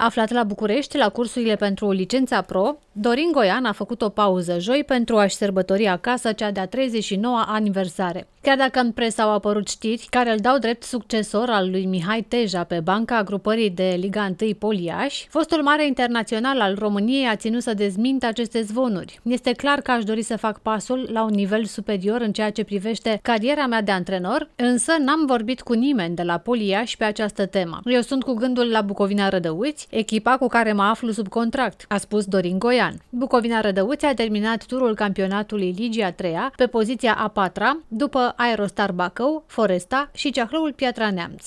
Aflat la București la cursurile pentru licența pro, Dorin Goian a făcut o pauză joi pentru a-și sărbători acasă cea de-a 39-a aniversare. Chiar dacă în presă au apărut știri care îl dau drept succesor al lui Mihai Teja pe banca grupării de Liga 1 Poliaș, fostul mare internațional al României a ținut să dezmintă aceste zvonuri. Este clar că aș dori să fac pasul la un nivel superior în ceea ce privește cariera mea de antrenor, însă n-am vorbit cu nimeni de la Poliaș pe această temă. Eu sunt cu gândul la Bucovina Rădăuți, echipa cu care mă aflu sub contract, a spus Dorin Goian. Bucovinean. Bucovina Rădăuți a terminat turul campionatului Ligia 3 -a, pe poziția a 4 -a, după Aerostar Bacău, Foresta și Ceahlăul Piatra Neamț.